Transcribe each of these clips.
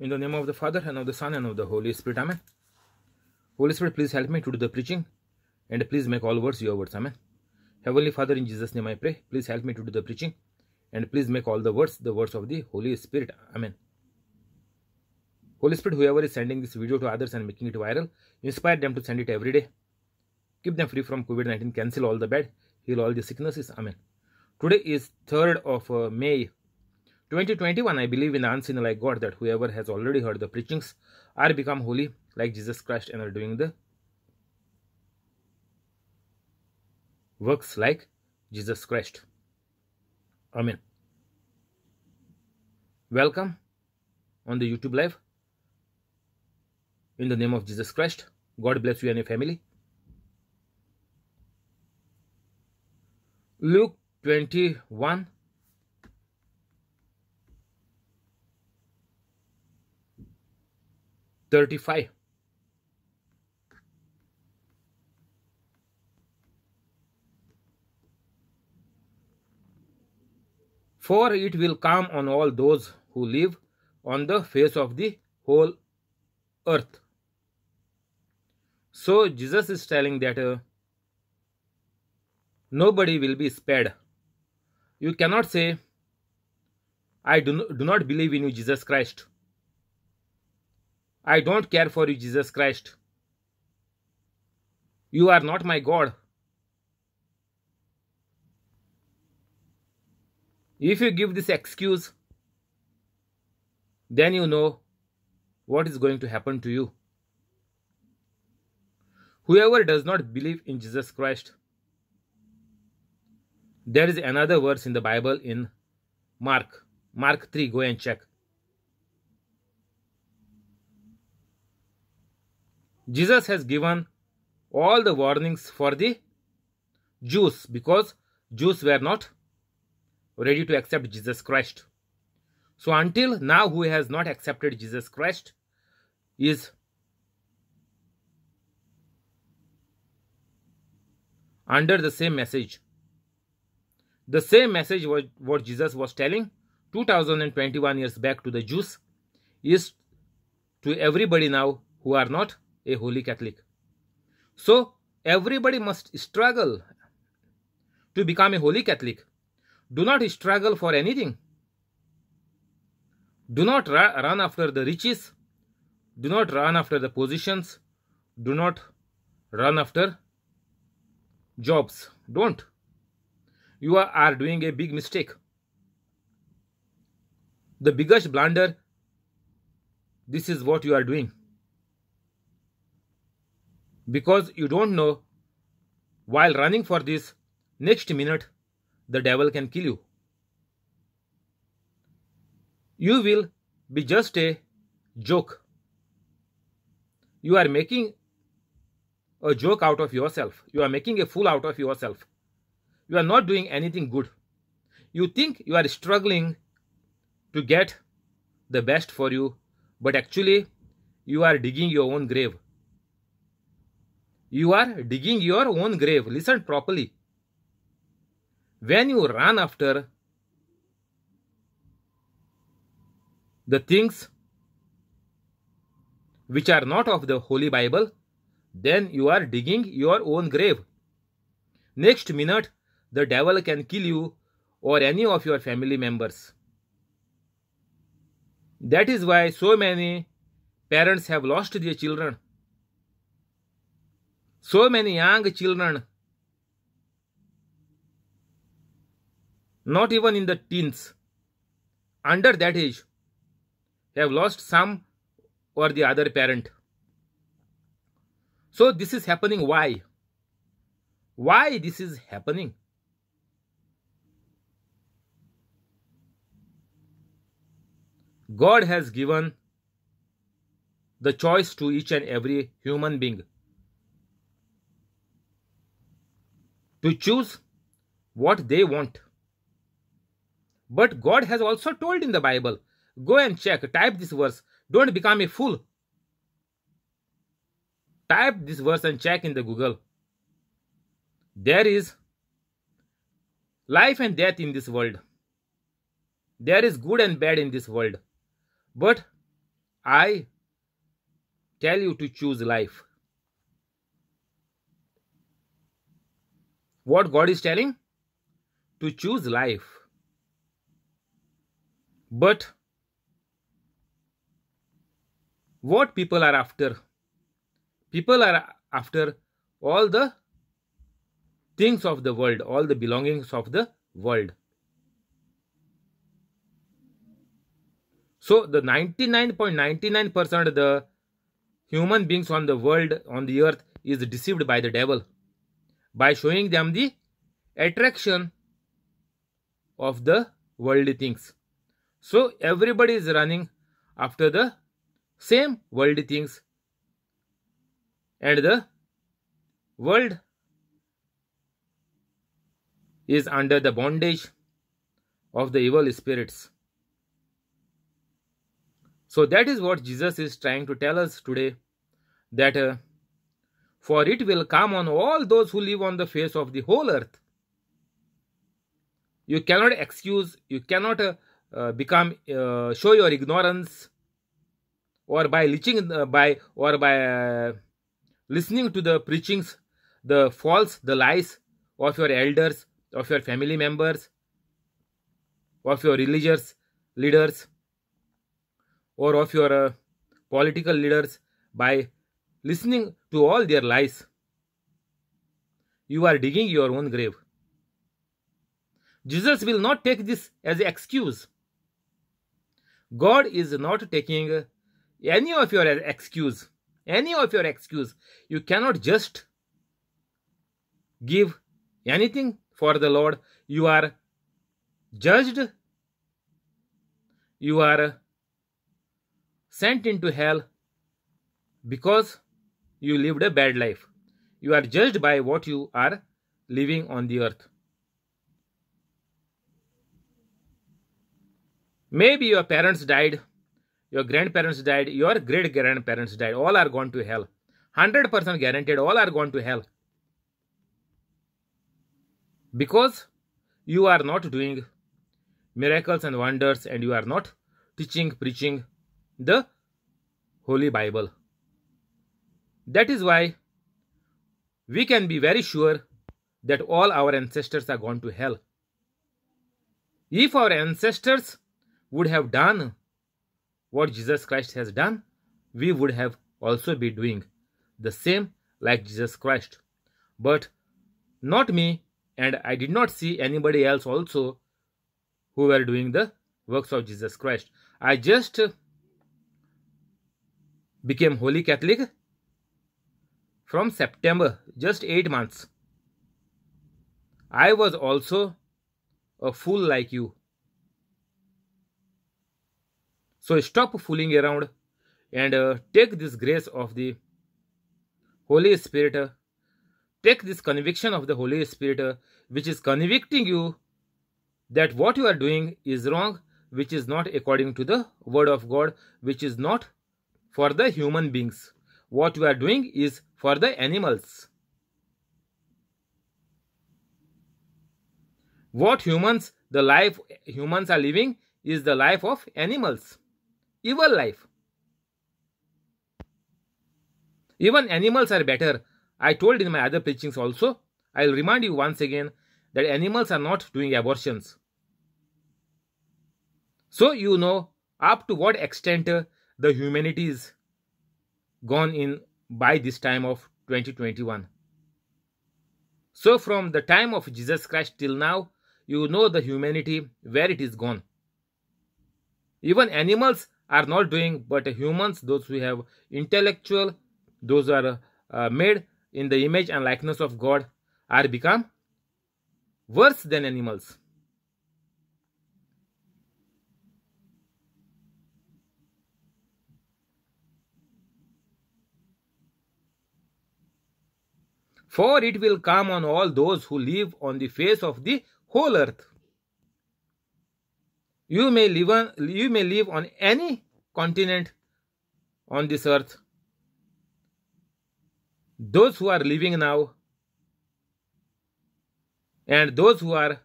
In the name of the Father, and of the Son, and of the Holy Spirit. Amen. Holy Spirit, please help me to do the preaching. And please make all words your words. Amen. Heavenly Father, in Jesus' name I pray. Please help me to do the preaching. And please make all the words the words of the Holy Spirit. Amen. Holy Spirit, whoever is sending this video to others and making it viral, inspire them to send it every day. Keep them free from COVID-19. Cancel all the bad. Heal all the sicknesses. Amen. Today is 3rd of uh, May 2021, I believe in the unseen like God that whoever has already heard the preachings are become holy like Jesus Christ and are doing the works like Jesus Christ. Amen. Welcome on the YouTube live. In the name of Jesus Christ, God bless you and your family. Luke 21 35 for it will come on all those who live on the face of the whole earth so jesus is telling that uh, nobody will be spared you cannot say i do, do not believe in you jesus christ I don't care for you, Jesus Christ. You are not my God. If you give this excuse, then you know what is going to happen to you. Whoever does not believe in Jesus Christ, there is another verse in the Bible in Mark. Mark 3, go and check. Jesus has given all the warnings for the Jews because Jews were not ready to accept Jesus Christ. So until now who has not accepted Jesus Christ is under the same message. The same message was, what Jesus was telling 2021 years back to the Jews is to everybody now who are not a holy Catholic. So, everybody must struggle to become a holy Catholic. Do not struggle for anything. Do not run after the riches. Do not run after the positions. Do not run after jobs. Don't. You are, are doing a big mistake. The biggest blunder, this is what you are doing because you don't know while running for this next minute the devil can kill you. You will be just a joke. You are making a joke out of yourself. You are making a fool out of yourself. You are not doing anything good. You think you are struggling to get the best for you, but actually, you are digging your own grave. You are digging your own grave. Listen properly. When you run after the things which are not of the Holy Bible, then you are digging your own grave. Next minute, the devil can kill you or any of your family members. That is why so many parents have lost their children so many young children, not even in the teens, under that age, have lost some or the other parent. So this is happening why? Why this is happening? God has given the choice to each and every human being. to choose what they want. But God has also told in the Bible go and check, type this verse, don't become a fool. Type this verse and check in the Google. There is life and death in this world. There is good and bad in this world. But I tell you to choose life. what God is telling? To choose life. But what people are after? People are after all the things of the world, all the belongings of the world. So the 99.99% of the human beings on the world, on the earth, is deceived by the devil by showing them the attraction of the worldly things. So everybody is running after the same worldly things and the world is under the bondage of the evil spirits. So that is what Jesus is trying to tell us today that uh, for it will come on all those who live on the face of the whole earth. You cannot excuse, you cannot uh, uh, become uh, show your ignorance, or by leeching uh, by or by uh, listening to the preachings, the false, the lies of your elders, of your family members, of your religious leaders, or of your uh, political leaders by listening to all their lies. You are digging your own grave. Jesus will not take this as an excuse. God is not taking any of your excuse. Any of your excuse. You cannot just give anything for the Lord. You are judged. You are sent into hell because you lived a bad life. You are judged by what you are living on the earth. Maybe your parents died, your grandparents died, your great grandparents died. All are gone to hell. 100% guaranteed, all are gone to hell. Because you are not doing miracles and wonders and you are not teaching, preaching the Holy Bible. That is why we can be very sure that all our ancestors are gone to hell. If our ancestors would have done what Jesus Christ has done, we would have also be doing the same like Jesus Christ. But not me, and I did not see anybody else also who were doing the works of Jesus Christ. I just became Holy Catholic from September, just 8 months. I was also a fool like you. So stop fooling around and uh, take this grace of the Holy Spirit. Uh, take this conviction of the Holy Spirit, uh, which is convicting you that what you are doing is wrong, which is not according to the Word of God, which is not for the human beings. What you are doing is for the animals. What humans, the life humans are living is the life of animals, evil life. Even animals are better. I told in my other preachings also. I'll remind you once again that animals are not doing abortions. So you know up to what extent the humanity is gone in by this time of 2021. So from the time of Jesus Christ till now, you know the humanity where it is gone. Even animals are not doing, but humans, those who have intellectual, those are uh, made in the image and likeness of God, are become worse than animals. for it will come on all those who live on the face of the whole earth. You may live on, you may live on any continent on this earth. Those who are living now and those who are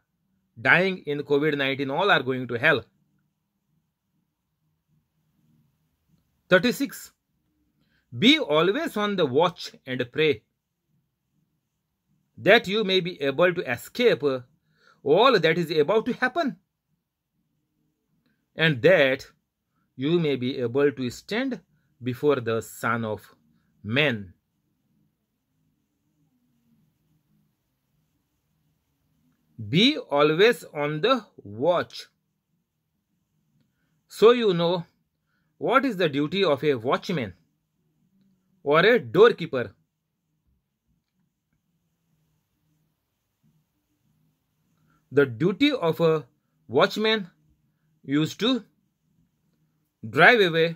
dying in COVID-19 all are going to hell. 36. Be always on the watch and pray that you may be able to escape all that is about to happen, and that you may be able to stand before the Son of Man. Be always on the watch. So you know what is the duty of a watchman or a doorkeeper. the duty of a watchman used to drive away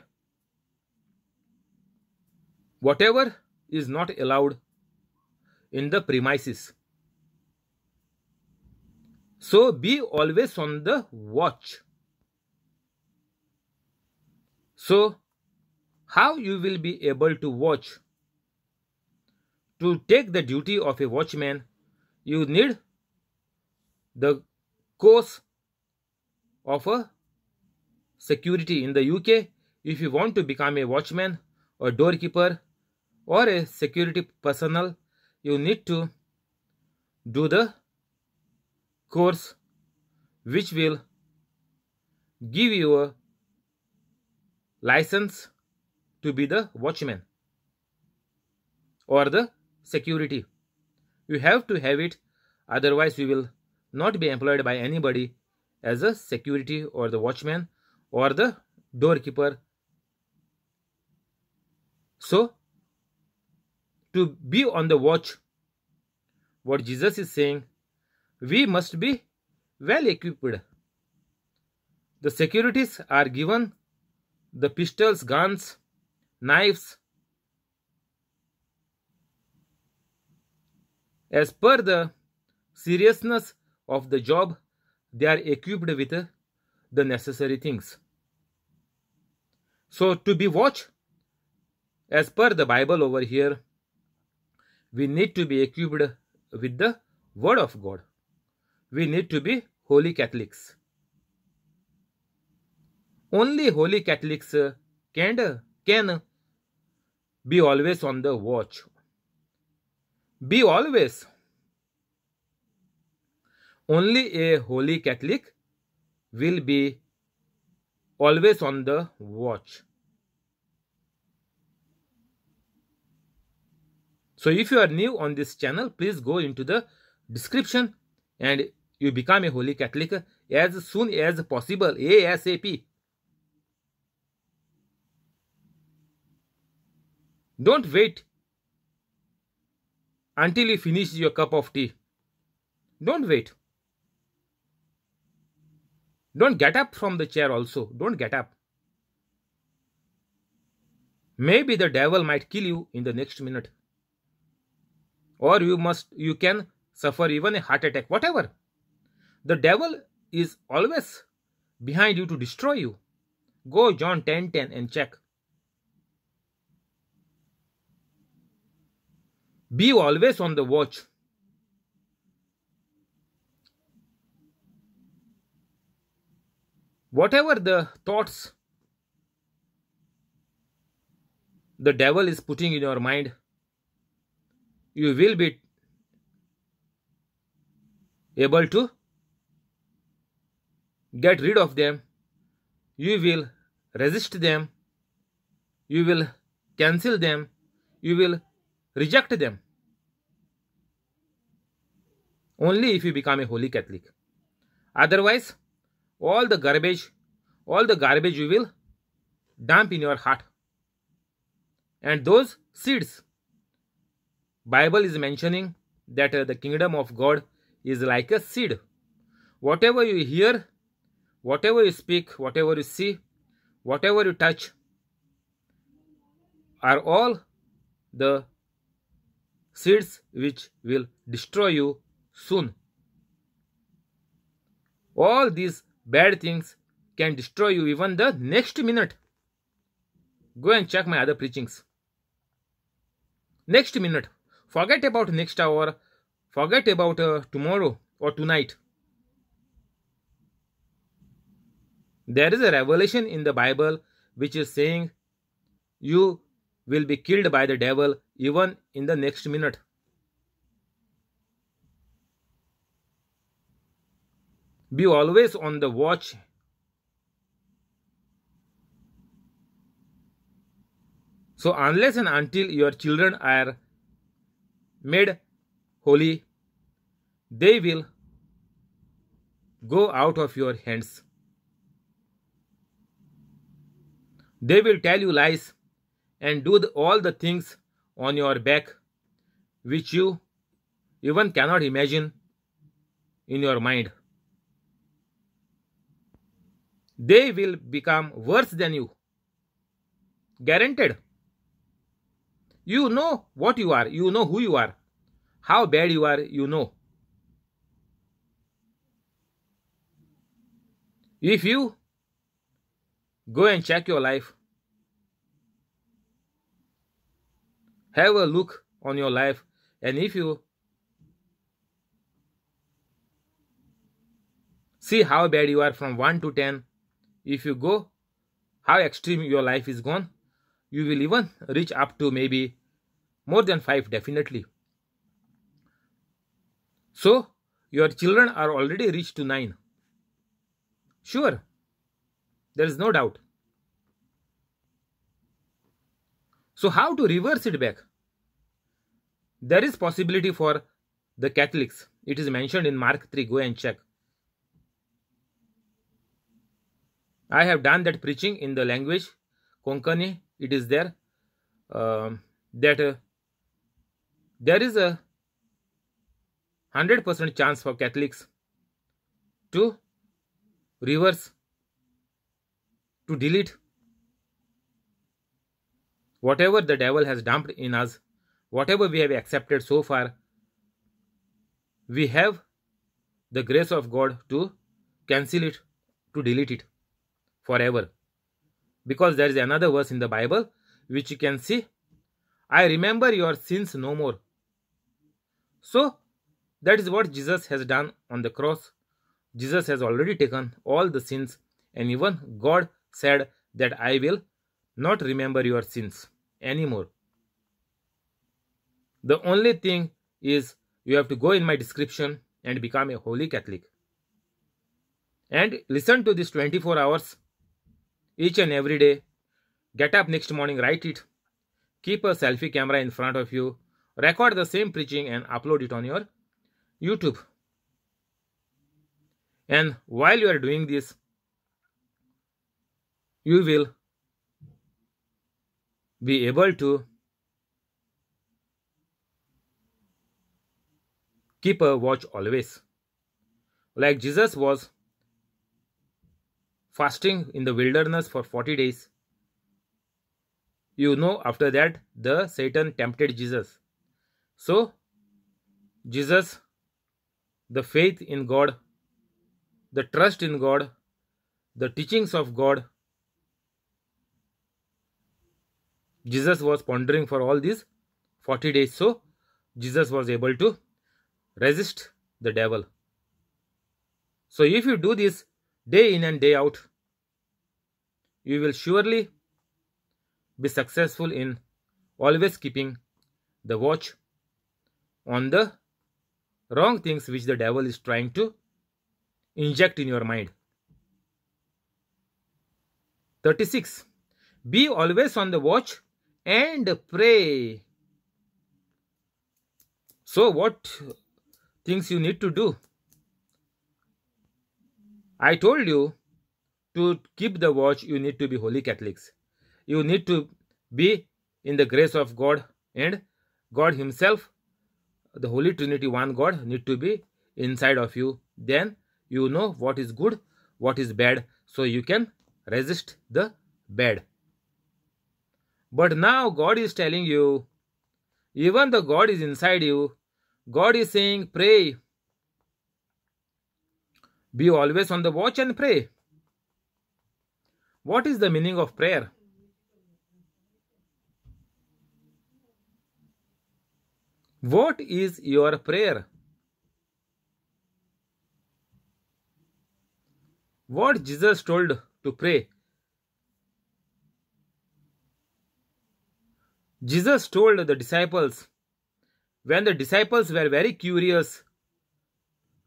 whatever is not allowed in the premises. So be always on the watch. So how you will be able to watch? To take the duty of a watchman, you need the course of a security in the UK if you want to become a watchman or doorkeeper or a security personnel you need to do the course which will give you a license to be the watchman or the security you have to have it otherwise you will not be employed by anybody as a security or the watchman or the doorkeeper. So, to be on the watch, what Jesus is saying, we must be well equipped. The securities are given the pistols, guns, knives. As per the seriousness of the job, they are equipped with the necessary things. So, to be watch, as per the Bible over here, we need to be equipped with the Word of God. We need to be holy Catholics. Only holy Catholics uh, can, can be always on the watch. Be always only a holy Catholic will be always on the watch. So if you are new on this channel, please go into the description and you become a Holy Catholic as soon as possible, ASAP. Don't wait until you finish your cup of tea. Don't wait. Don't get up from the chair also. Don't get up. Maybe the devil might kill you in the next minute. Or you must you can suffer even a heart attack, whatever. The devil is always behind you to destroy you. Go John 10 10 and check. Be always on the watch. whatever the thoughts the devil is putting in your mind, you will be able to get rid of them. You will resist them. You will cancel them. You will reject them. Only if you become a holy Catholic. Otherwise, all the garbage, all the garbage you will dump in your heart. And those seeds, Bible is mentioning that uh, the kingdom of God is like a seed. Whatever you hear, whatever you speak, whatever you see, whatever you touch, are all the seeds which will destroy you soon. All these bad things can destroy you even the next minute. Go and check my other preachings. Next minute. Forget about next hour. Forget about uh, tomorrow or tonight. There is a revelation in the Bible which is saying you will be killed by the devil even in the next minute. Be always on the watch So unless and until your children are made holy, they will go out of your hands. They will tell you lies and do the, all the things on your back which you even cannot imagine in your mind they will become worse than you. Guaranteed. You know what you are, you know who you are, how bad you are, you know. If you go and check your life, have a look on your life, and if you see how bad you are from 1 to 10, if you go how extreme your life is gone you will even reach up to maybe more than 5 definitely so your children are already reached to 9 sure there is no doubt so how to reverse it back there is possibility for the catholics it is mentioned in mark 3 go and check I have done that preaching in the language Konkani. It is there um, that uh, there is a 100% chance for Catholics to reverse, to delete whatever the devil has dumped in us, whatever we have accepted so far. We have the grace of God to cancel it, to delete it forever. Because there is another verse in the Bible which you can see I remember your sins no more. So, that is what Jesus has done on the cross. Jesus has already taken all the sins, and even God said that I will not remember your sins anymore. The only thing is you have to go in my description and become a holy Catholic. And listen to this 24 hours each and every day. Get up next morning, write it. Keep a selfie camera in front of you. Record the same preaching and upload it on your YouTube. And while you are doing this, you will be able to keep a watch always. Like Jesus was fasting in the wilderness for 40 days. You know, after that, the Satan tempted Jesus. So, Jesus, the faith in God, the trust in God, the teachings of God, Jesus was pondering for all these 40 days. So, Jesus was able to resist the devil. So, if you do this, day in and day out, you will surely be successful in always keeping the watch on the wrong things which the devil is trying to inject in your mind. 36. Be always on the watch and pray. So, what things you need to do? I told you to keep the watch, you need to be holy Catholics. You need to be in the grace of God and God Himself, the Holy Trinity, one God, need to be inside of you. Then you know what is good, what is bad, so you can resist the bad. But now God is telling you, even the God is inside you. God is saying, pray, be always on the watch and pray. What is the meaning of prayer? What is your prayer? What Jesus told to pray? Jesus told the disciples, when the disciples were very curious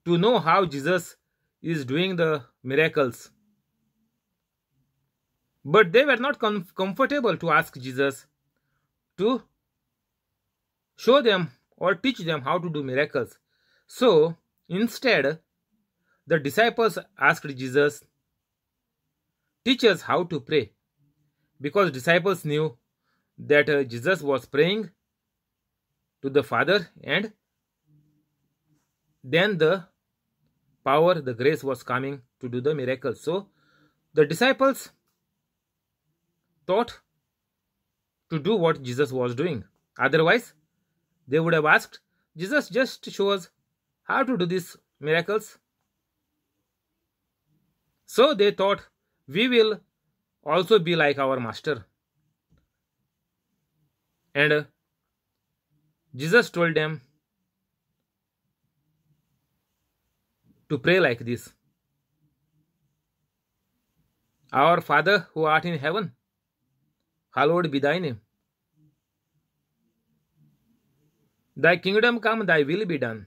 to know how Jesus is doing the miracles. But they were not com comfortable to ask Jesus to show them or teach them how to do miracles. So instead, the disciples asked Jesus, Teach us how to pray. Because disciples knew that uh, Jesus was praying to the Father and then the power, the grace was coming to do the miracle. So the disciples thought to do what Jesus was doing. Otherwise, they would have asked, Jesus, just show us how to do these miracles. So they thought, we will also be like our master. And uh, Jesus told them, to pray like this Our Father who art in heaven, hallowed be thy name. Thy kingdom come, thy will be done,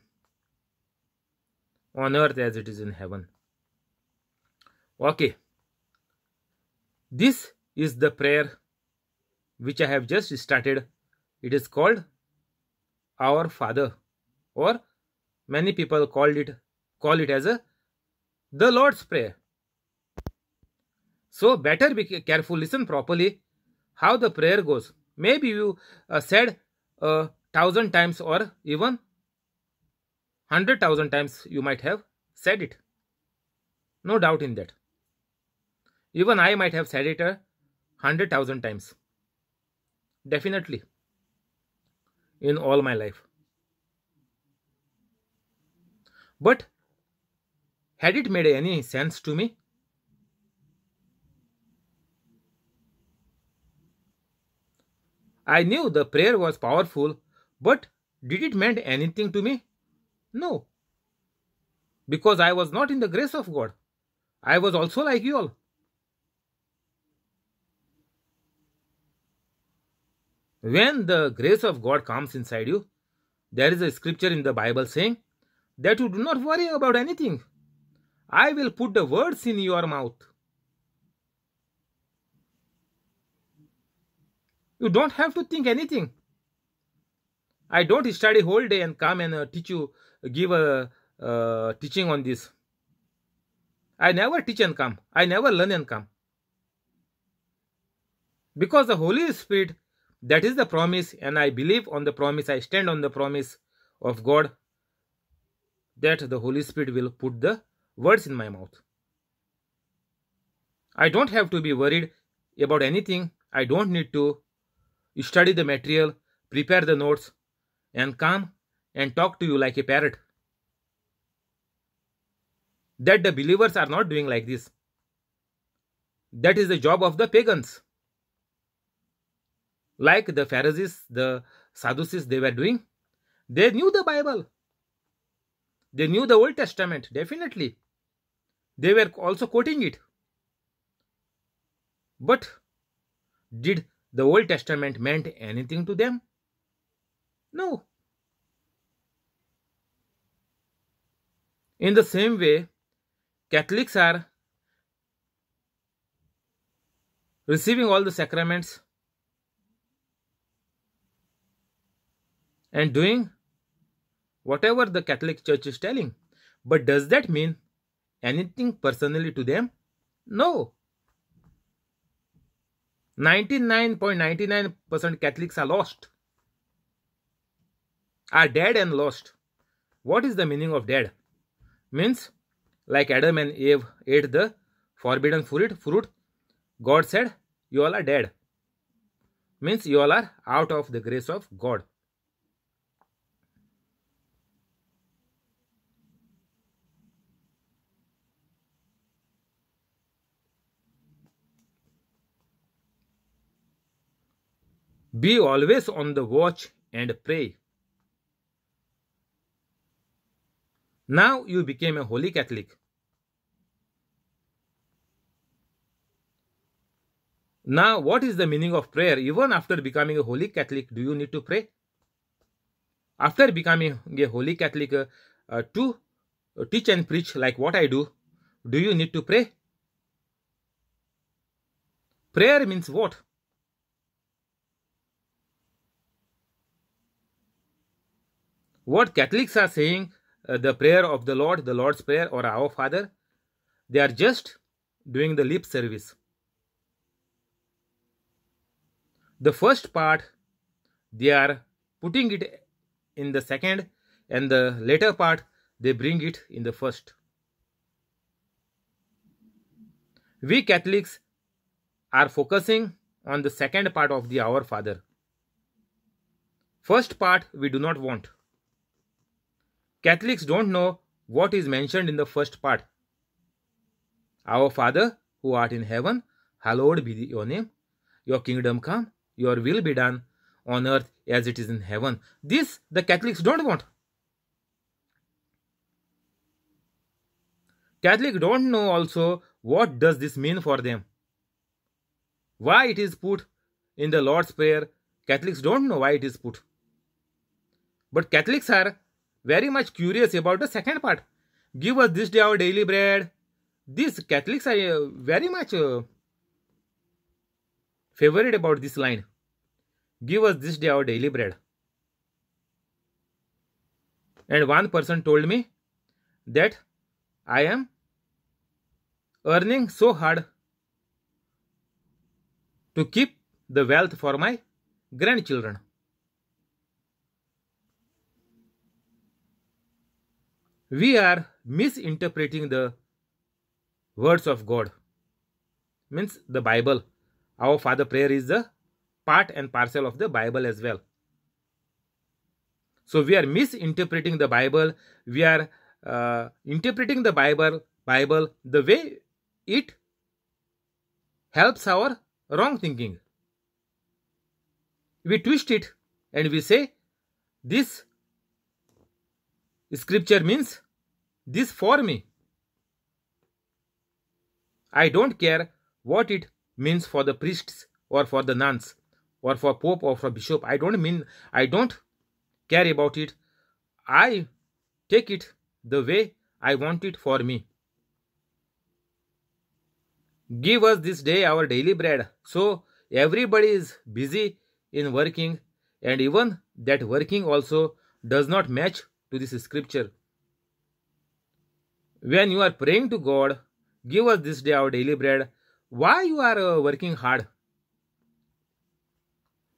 on earth as it is in heaven. Okay. This is the prayer which I have just started. It is called Our Father, or many people called it call it as a the Lord's Prayer. So better be careful, listen properly how the prayer goes. Maybe you uh, said a uh, thousand times or even hundred thousand times you might have said it. No doubt in that. Even I might have said it a hundred thousand times. Definitely. In all my life. But had it made any sense to me? I knew the prayer was powerful, but did it mean anything to me? No. Because I was not in the grace of God. I was also like you all. When the grace of God comes inside you, there is a scripture in the Bible saying that you do not worry about anything. I will put the words in your mouth. You don't have to think anything. I don't study whole day and come and uh, teach you, give a uh, teaching on this. I never teach and come. I never learn and come. Because the Holy Spirit, that is the promise, and I believe on the promise, I stand on the promise of God that the Holy Spirit will put the words in my mouth. I don't have to be worried about anything. I don't need to study the material, prepare the notes, and come and talk to you like a parrot. That the believers are not doing like this. That is the job of the pagans. Like the Pharisees, the Sadducees, they were doing. They knew the Bible. They knew the Old Testament, definitely. They were also quoting it. But did the Old Testament meant anything to them? No. In the same way, Catholics are receiving all the sacraments and doing whatever the Catholic Church is telling. But does that mean anything personally to them? No. 99.99% Catholics are lost. Are dead and lost. What is the meaning of dead? Means, like Adam and Eve ate the forbidden fruit, fruit God said, you all are dead. Means you all are out of the grace of God. Be always on the watch and pray. Now you became a holy Catholic. Now, what is the meaning of prayer? Even after becoming a holy Catholic, do you need to pray? After becoming a holy Catholic, uh, uh, to uh, teach and preach like what I do, do you need to pray? Prayer means what? What Catholics are saying, uh, the prayer of the Lord, the Lord's Prayer or Our Father, they are just doing the lip service. The first part, they are putting it in the second and the later part, they bring it in the first. We Catholics are focusing on the second part of the Our Father. First part we do not want. Catholics don't know what is mentioned in the first part. Our Father, who art in heaven, hallowed be your name. Your kingdom come, your will be done on earth as it is in heaven. This the Catholics don't want. Catholics don't know also what does this mean for them. Why it is put in the Lord's Prayer, Catholics don't know why it is put. But Catholics are very much curious about the second part. Give us this day our daily bread. These Catholics are uh, very much uh, favored about this line. Give us this day our daily bread. And one person told me that I am earning so hard to keep the wealth for my grandchildren. we are misinterpreting the words of God. Means the Bible. Our Father prayer is the part and parcel of the Bible as well. So we are misinterpreting the Bible. We are uh, interpreting the Bible, Bible the way it helps our wrong thinking. We twist it and we say this scripture means this for me. I don't care what it means for the priests or for the nuns or for pope or for bishop. I don't mean, I don't care about it. I take it the way I want it for me. Give us this day our daily bread. So everybody is busy in working and even that working also does not match to this scripture when you are praying to God, give us this day our daily bread, why you are uh, working hard?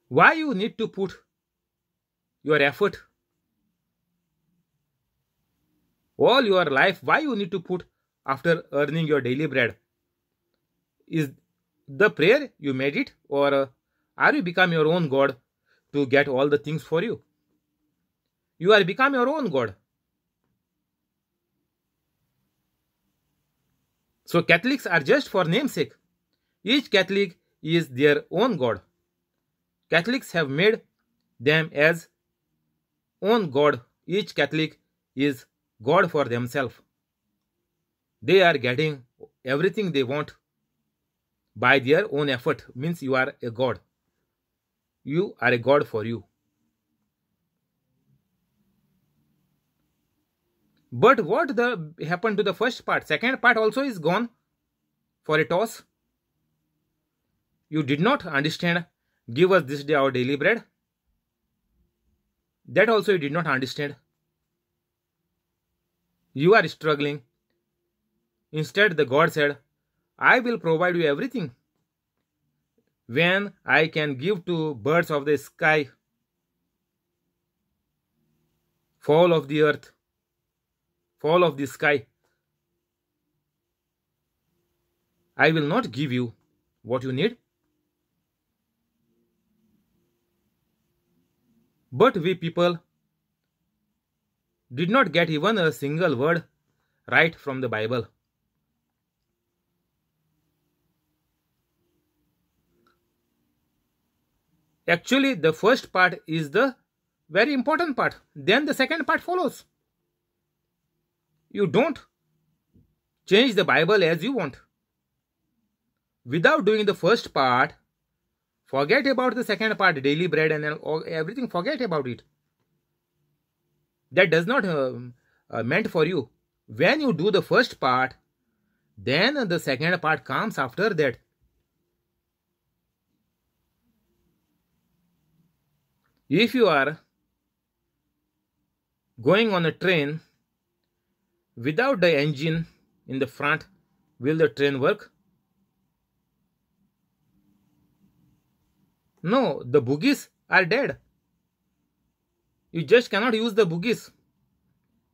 Why you need to put your effort? All your life, why you need to put after earning your daily bread? Is the prayer you made it or uh, are you become your own God to get all the things for you? You are become your own God. So Catholics are just for namesake. Each Catholic is their own God. Catholics have made them as own God. Each Catholic is God for themselves. They are getting everything they want by their own effort. Means you are a God. You are a God for you. But what the happened to the first part? Second part also is gone for a toss. You did not understand. Give us this day our daily bread. That also you did not understand. You are struggling. Instead, the God said, I will provide you everything. When I can give to birds of the sky, fall of the earth, fall of the sky. I will not give you what you need. But we people did not get even a single word right from the Bible. Actually, the first part is the very important part. Then the second part follows. You don't. Change the Bible as you want. Without doing the first part, forget about the second part, daily bread and everything, forget about it. That does not uh, uh, meant for you. When you do the first part, then the second part comes after that. If you are going on a train Without the engine in the front, will the train work? No, the bogies are dead. You just cannot use the bogies.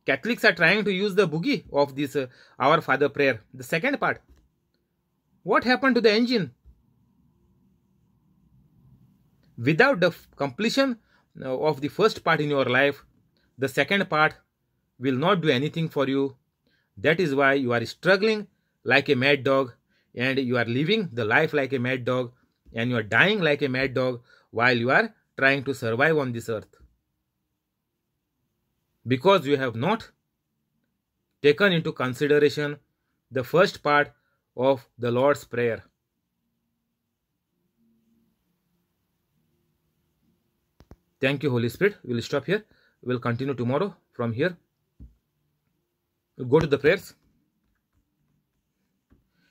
Catholics are trying to use the boogie of this uh, Our Father prayer, the second part. What happened to the engine? Without the completion uh, of the first part in your life, the second part will not do anything for you. That is why you are struggling like a mad dog and you are living the life like a mad dog and you are dying like a mad dog while you are trying to survive on this earth. Because you have not taken into consideration the first part of the Lord's Prayer. Thank you, Holy Spirit. We'll stop here. We'll continue tomorrow from here go to the prayers.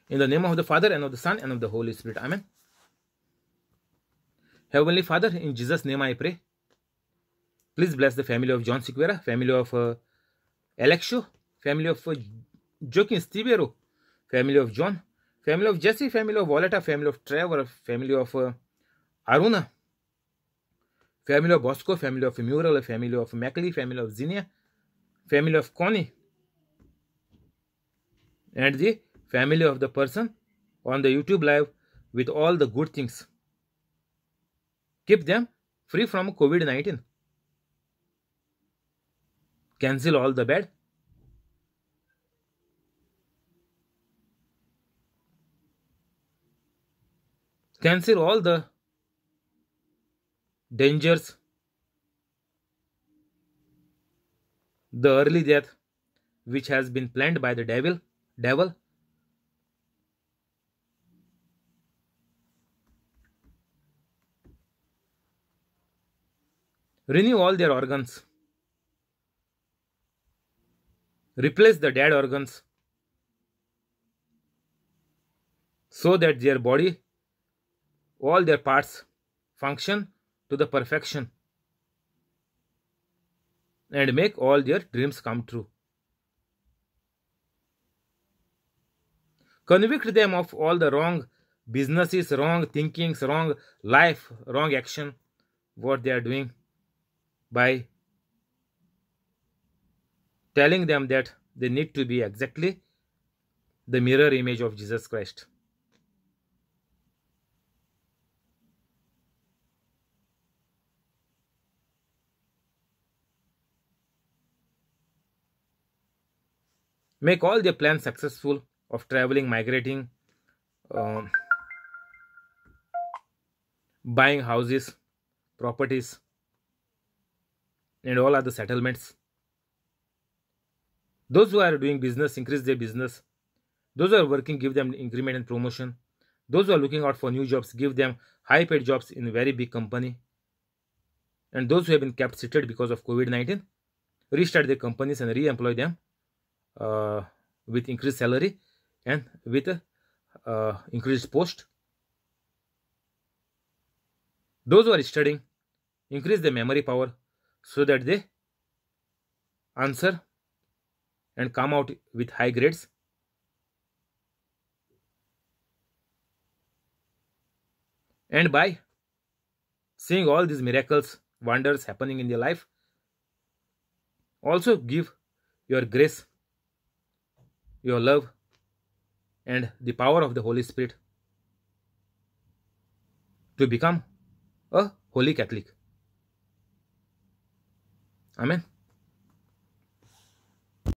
In the name of the Father, and of the Son, and of the Holy Spirit. Amen. Heavenly Father, in Jesus' name I pray. Please bless the family of John Sequeira, family of uh, Alexio, family of uh, Joaquin Stivero, family of John, family of Jesse, family of Violeta, family of Trevor, family of uh, Aruna, family of Bosco, family of Mural, family of Mackley, family of Zinia, family of Connie, and the family of the person on the YouTube live with all the good things. Keep them free from COVID-19. Cancel all the bad. Cancel all the dangers, the early death which has been planned by the devil devil renew all their organs replace the dead organs so that their body all their parts function to the perfection and make all their dreams come true Convict them of all the wrong businesses, wrong thinkings, wrong life, wrong action, what they are doing by telling them that they need to be exactly the mirror image of Jesus Christ. Make all their plans successful of traveling, migrating, um, buying houses, properties, and all other settlements. Those who are doing business, increase their business. Those who are working, give them increment and promotion. Those who are looking out for new jobs, give them high paid jobs in very big company. And those who have been kept seated because of COVID-19, restart their companies and re-employ them uh, with increased salary and with uh, uh, increased post. Those who are studying, increase their memory power so that they answer and come out with high grades. And by seeing all these miracles, wonders happening in your life, also give your grace, your love, and the power of the Holy Spirit to become a holy Catholic. Amen.